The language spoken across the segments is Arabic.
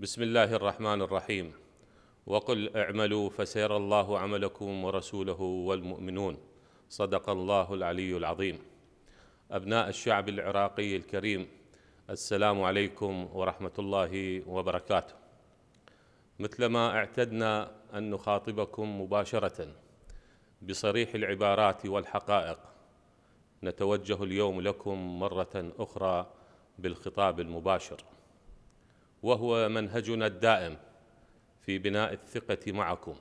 بسم الله الرحمن الرحيم وقل اعملوا فسيرى الله عملكم ورسوله والمؤمنون صدق الله العلي العظيم ابناء الشعب العراقي الكريم السلام عليكم ورحمه الله وبركاته مثلما اعتدنا ان نخاطبكم مباشره بصريح العبارات والحقائق نتوجه اليوم لكم مره اخرى بالخطاب المباشر وهو منهجنا الدائم في بناء الثقة معكم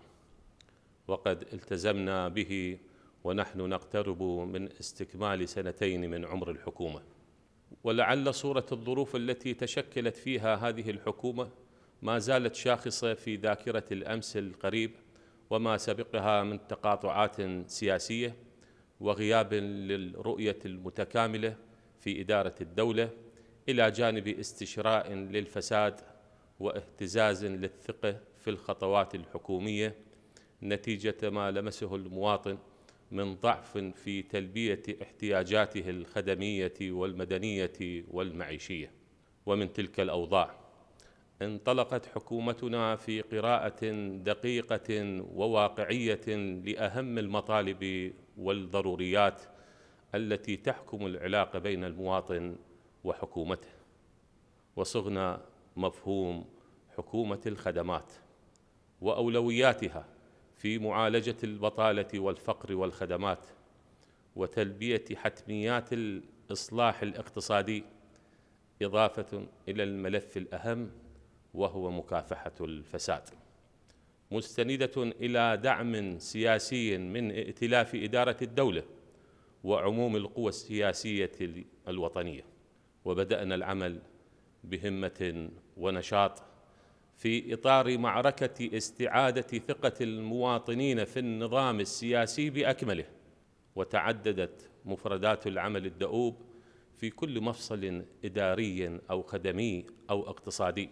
وقد التزمنا به ونحن نقترب من استكمال سنتين من عمر الحكومة ولعل صورة الظروف التي تشكلت فيها هذه الحكومة ما زالت شاخصة في ذاكرة الأمس القريب وما سبقها من تقاطعات سياسية وغياب للرؤية المتكاملة في إدارة الدولة إلى جانب استشراء للفساد واهتزاز للثقة في الخطوات الحكومية نتيجة ما لمسه المواطن من ضعف في تلبية احتياجاته الخدمية والمدنية والمعيشية ومن تلك الأوضاع انطلقت حكومتنا في قراءة دقيقة وواقعية لأهم المطالب والضروريات التي تحكم العلاقة بين المواطن وحكومته وصغنا مفهوم حكومه الخدمات واولوياتها في معالجه البطاله والفقر والخدمات وتلبيه حتميات الاصلاح الاقتصادي اضافه الى الملف الاهم وهو مكافحه الفساد مستنده الى دعم سياسي من ائتلاف اداره الدوله وعموم القوى السياسيه الوطنيه وبدأنا العمل بهمة ونشاط في إطار معركة استعادة ثقة المواطنين في النظام السياسي بأكمله وتعددت مفردات العمل الدؤوب في كل مفصل إداري أو خدمي أو اقتصادي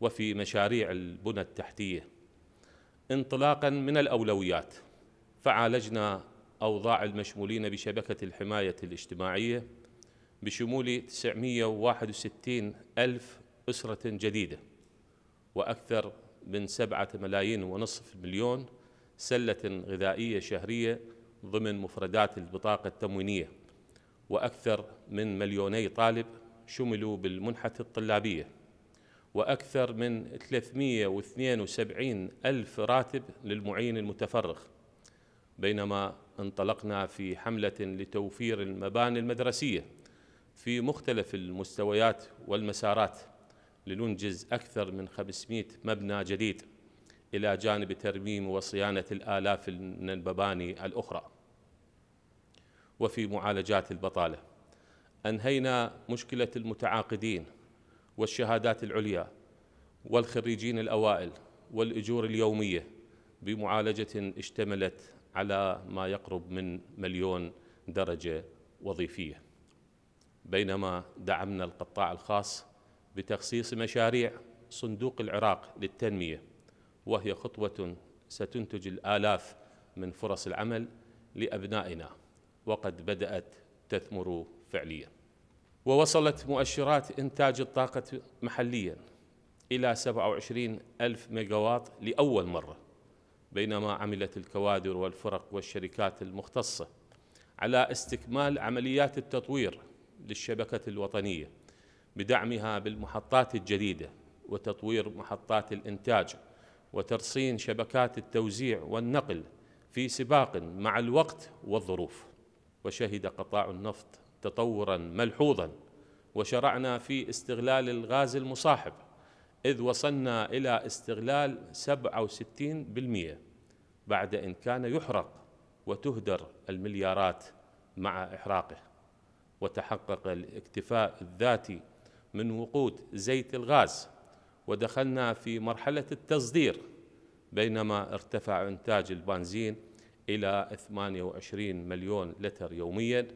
وفي مشاريع البنى التحتية انطلاقا من الأولويات فعالجنا أوضاع المشمولين بشبكة الحماية الاجتماعية بشمول 961 ألف أسرة جديدة وأكثر من سبعة ملايين ونصف مليون سلة غذائية شهرية ضمن مفردات البطاقة التموينية وأكثر من مليوني طالب شملوا بالمنحة الطلابية وأكثر من 372 ألف راتب للمعين المتفرغ بينما انطلقنا في حملة لتوفير المباني المدرسية في مختلف المستويات والمسارات لننجز أكثر من 500 مبنى جديد إلى جانب ترميم وصيانة الآلاف من المباني الأخرى وفي معالجات البطالة أنهينا مشكلة المتعاقدين والشهادات العليا والخريجين الأوائل والأجور اليومية بمعالجة اشتملت على ما يقرب من مليون درجة وظيفية بينما دعمنا القطاع الخاص بتخصيص مشاريع صندوق العراق للتنميه وهي خطوه ستنتج الالاف من فرص العمل لابنائنا وقد بدات تثمر فعليا ووصلت مؤشرات انتاج الطاقه محليا الى 27 الف ميجاوات لاول مره بينما عملت الكوادر والفرق والشركات المختصه على استكمال عمليات التطوير للشبكة الوطنية بدعمها بالمحطات الجديدة وتطوير محطات الإنتاج وترصين شبكات التوزيع والنقل في سباق مع الوقت والظروف وشهد قطاع النفط تطورا ملحوظا وشرعنا في استغلال الغاز المصاحب إذ وصلنا إلى استغلال 67% بعد إن كان يحرق وتهدر المليارات مع إحراقه وتحقق الاكتفاء الذاتي من وقود زيت الغاز ودخلنا في مرحلة التصدير بينما ارتفع إنتاج البنزين إلى 28 مليون لتر يوميا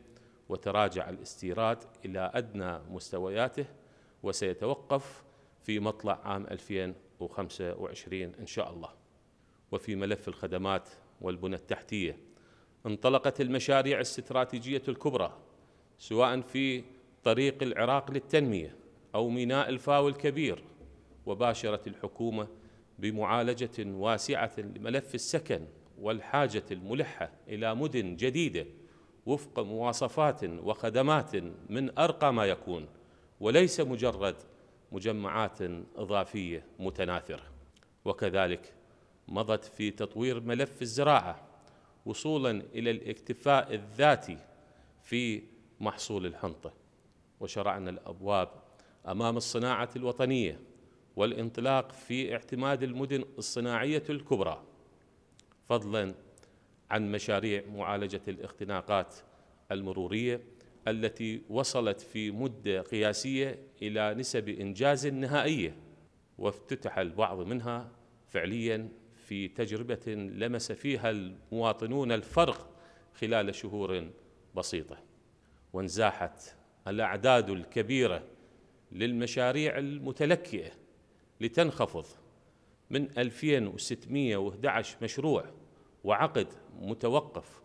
وتراجع الاستيراد إلى أدنى مستوياته وسيتوقف في مطلع عام 2025 إن شاء الله وفي ملف الخدمات والبنى التحتية انطلقت المشاريع الاستراتيجية الكبرى سواء في طريق العراق للتنمية أو ميناء الفاو الكبير وباشرت الحكومة بمعالجة واسعة لملف السكن والحاجة الملحة إلى مدن جديدة وفق مواصفات وخدمات من أرقى ما يكون وليس مجرد مجمعات إضافية متناثرة وكذلك مضت في تطوير ملف الزراعة وصولا إلى الاكتفاء الذاتي في محصول الحنطة وشرعنا الأبواب أمام الصناعة الوطنية والانطلاق في اعتماد المدن الصناعية الكبرى فضلا عن مشاريع معالجة الاختناقات المرورية التي وصلت في مدة قياسية إلى نسب إنجاز نهائية وافتتح البعض منها فعليا في تجربة لمس فيها المواطنون الفرق خلال شهور بسيطة وانزاحت الأعداد الكبيرة للمشاريع المتلكئة لتنخفض من 2611 مشروع وعقد متوقف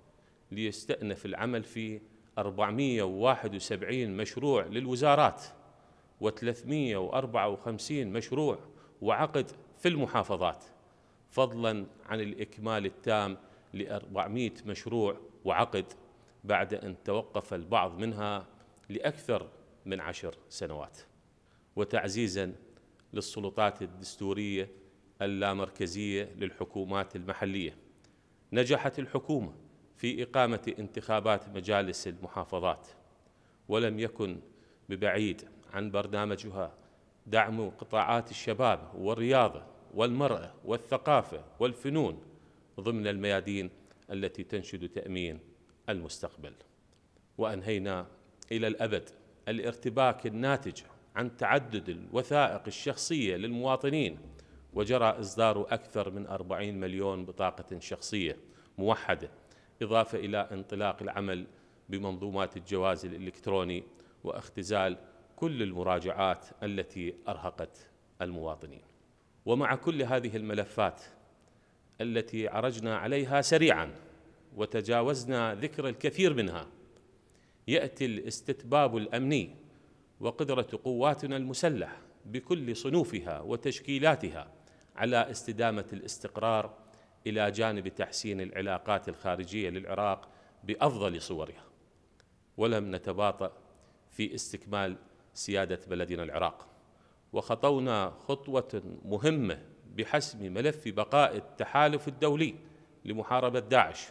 ليستأنف العمل في 471 مشروع للوزارات و354 مشروع وعقد في المحافظات فضلا عن الإكمال التام ل 400 مشروع وعقد بعد أن توقف البعض منها لأكثر من عشر سنوات وتعزيزا للسلطات الدستورية اللامركزية للحكومات المحلية نجحت الحكومة في إقامة انتخابات مجالس المحافظات ولم يكن ببعيد عن برنامجها دعم قطاعات الشباب والرياضة والمرأة والثقافة والفنون ضمن الميادين التي تنشد تأمين المستقبل وانهينا الى الابد الارتباك الناتج عن تعدد الوثائق الشخصيه للمواطنين وجرى اصدار اكثر من 40 مليون بطاقه شخصيه موحده اضافه الى انطلاق العمل بمنظومات الجواز الالكتروني واختزال كل المراجعات التي ارهقت المواطنين. ومع كل هذه الملفات التي عرجنا عليها سريعا وتجاوزنا ذكر الكثير منها ياتي الاستتباب الامني وقدره قواتنا المسلحه بكل صنوفها وتشكيلاتها على استدامه الاستقرار الى جانب تحسين العلاقات الخارجيه للعراق بافضل صورها ولم نتباطأ في استكمال سياده بلدنا العراق وخطونا خطوه مهمه بحسم ملف بقاء التحالف الدولي لمحاربه داعش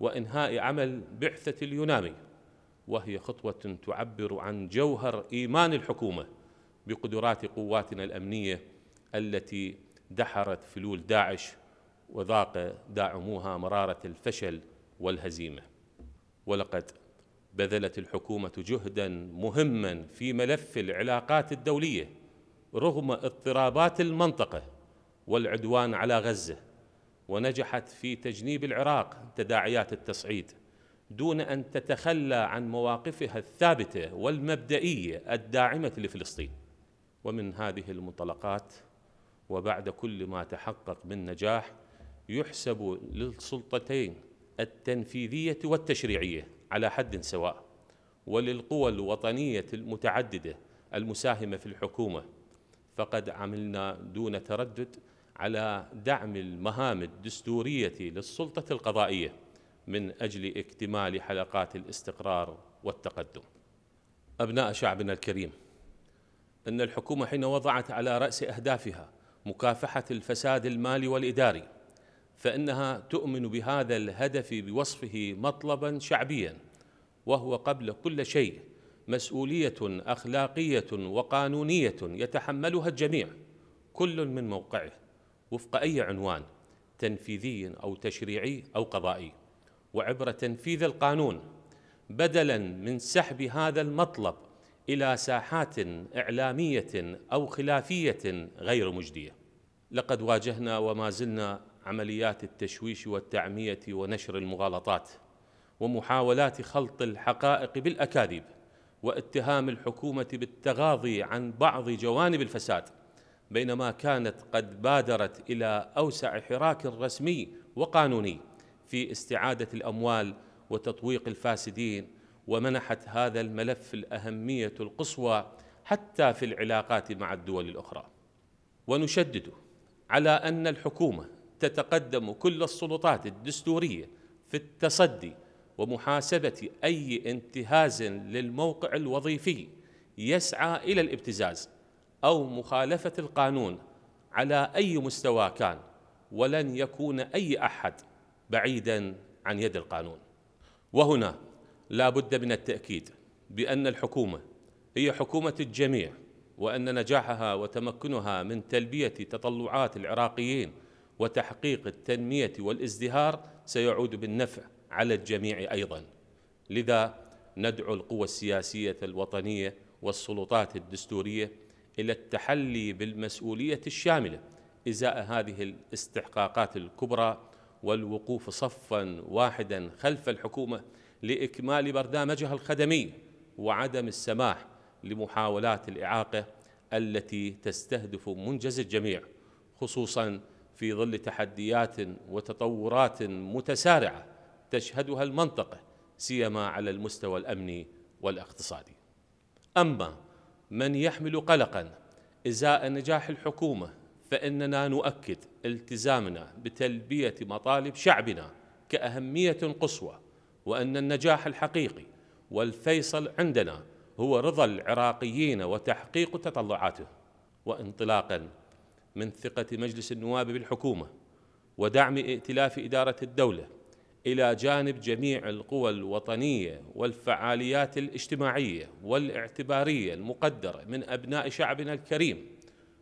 وإنهاء عمل بعثة اليوناني وهي خطوة تعبر عن جوهر إيمان الحكومة بقدرات قواتنا الأمنية التي دحرت فلول داعش وذاق داعموها مرارة الفشل والهزيمة ولقد بذلت الحكومة جهدا مهما في ملف العلاقات الدولية رغم اضطرابات المنطقة والعدوان على غزة ونجحت في تجنيب العراق تداعيات التصعيد دون ان تتخلى عن مواقفها الثابته والمبدئيه الداعمه لفلسطين ومن هذه المنطلقات وبعد كل ما تحقق من نجاح يحسب للسلطتين التنفيذيه والتشريعيه على حد سواء وللقوى الوطنيه المتعدده المساهمه في الحكومه فقد عملنا دون تردد على دعم المهام الدستوريه للسلطه القضائيه من اجل اكتمال حلقات الاستقرار والتقدم. ابناء شعبنا الكريم، ان الحكومه حين وضعت على راس اهدافها مكافحه الفساد المالي والاداري، فانها تؤمن بهذا الهدف بوصفه مطلبا شعبيا، وهو قبل كل شيء مسؤوليه اخلاقيه وقانونيه يتحملها الجميع، كل من موقعه. وفق أي عنوان تنفيذي أو تشريعي أو قضائي وعبر تنفيذ القانون بدلا من سحب هذا المطلب إلى ساحات إعلامية أو خلافية غير مجدية لقد واجهنا وما زلنا عمليات التشويش والتعمية ونشر المغالطات ومحاولات خلط الحقائق بالأكاذيب واتهام الحكومة بالتغاضي عن بعض جوانب الفساد بينما كانت قد بادرت الى اوسع حراك رسمي وقانوني في استعاده الاموال وتطويق الفاسدين ومنحت هذا الملف الاهميه القصوى حتى في العلاقات مع الدول الاخرى ونشدد على ان الحكومه تتقدم كل السلطات الدستوريه في التصدي ومحاسبه اي انتهاز للموقع الوظيفي يسعى الى الابتزاز أو مخالفة القانون على أي مستوى كان ولن يكون أي أحد بعيدا عن يد القانون وهنا لا بد من التأكيد بأن الحكومة هي حكومة الجميع وأن نجاحها وتمكنها من تلبية تطلعات العراقيين وتحقيق التنمية والازدهار سيعود بالنفع على الجميع أيضا لذا ندعو القوى السياسية الوطنية والسلطات الدستورية إلى التحلي بالمسؤولية الشاملة إزاء هذه الاستحقاقات الكبرى والوقوف صفا واحدا خلف الحكومة لإكمال برنامجها الخدمي وعدم السماح لمحاولات الإعاقة التي تستهدف منجز الجميع خصوصا في ظل تحديات وتطورات متسارعة تشهدها المنطقة سيما على المستوى الأمني والاقتصادي أما من يحمل قلقا ازاء نجاح الحكومه فاننا نؤكد التزامنا بتلبيه مطالب شعبنا كاهميه قصوى وان النجاح الحقيقي والفيصل عندنا هو رضا العراقيين وتحقيق تطلعاتهم وانطلاقا من ثقه مجلس النواب بالحكومه ودعم ائتلاف اداره الدوله الى جانب جميع القوى الوطنيه والفعاليات الاجتماعيه والاعتباريه المقدره من ابناء شعبنا الكريم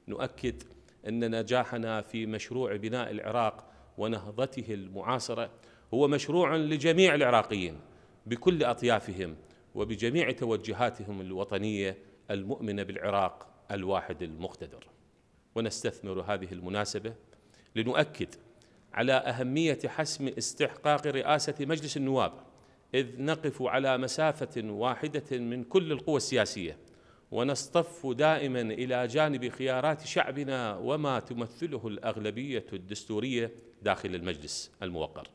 نؤكد ان نجاحنا في مشروع بناء العراق ونهضته المعاصره هو مشروع لجميع العراقيين بكل اطيافهم وبجميع توجهاتهم الوطنيه المؤمنه بالعراق الواحد المقتدر ونستثمر هذه المناسبه لنؤكد على أهمية حسم استحقاق رئاسة مجلس النواب إذ نقف على مسافة واحدة من كل القوى السياسية ونصطف دائما إلى جانب خيارات شعبنا وما تمثله الأغلبية الدستورية داخل المجلس الموقر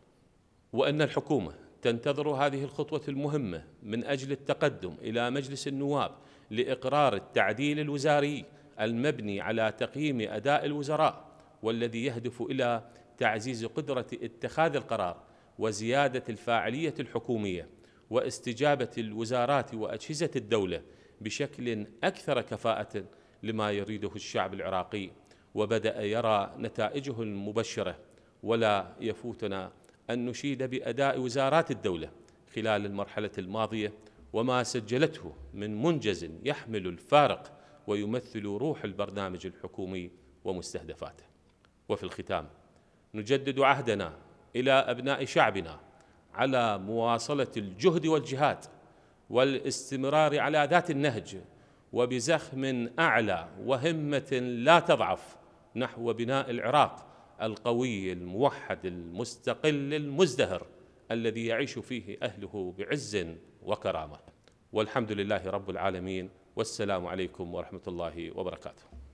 وأن الحكومة تنتظر هذه الخطوة المهمة من أجل التقدم إلى مجلس النواب لإقرار التعديل الوزاري المبني على تقييم أداء الوزراء والذي يهدف إلى تعزيز قدره اتخاذ القرار وزياده الفاعليه الحكوميه واستجابه الوزارات واجهزه الدوله بشكل اكثر كفاءه لما يريده الشعب العراقي وبدا يرى نتائجه المبشره ولا يفوتنا ان نشيد باداء وزارات الدوله خلال المرحله الماضيه وما سجلته من منجز يحمل الفارق ويمثل روح البرنامج الحكومي ومستهدفاته وفي الختام نجدد عهدنا الى ابناء شعبنا على مواصله الجهد والجهاد والاستمرار على ذات النهج وبزخم اعلى وهمه لا تضعف نحو بناء العراق القوي الموحد المستقل المزدهر الذي يعيش فيه اهله بعز وكرامه والحمد لله رب العالمين والسلام عليكم ورحمه الله وبركاته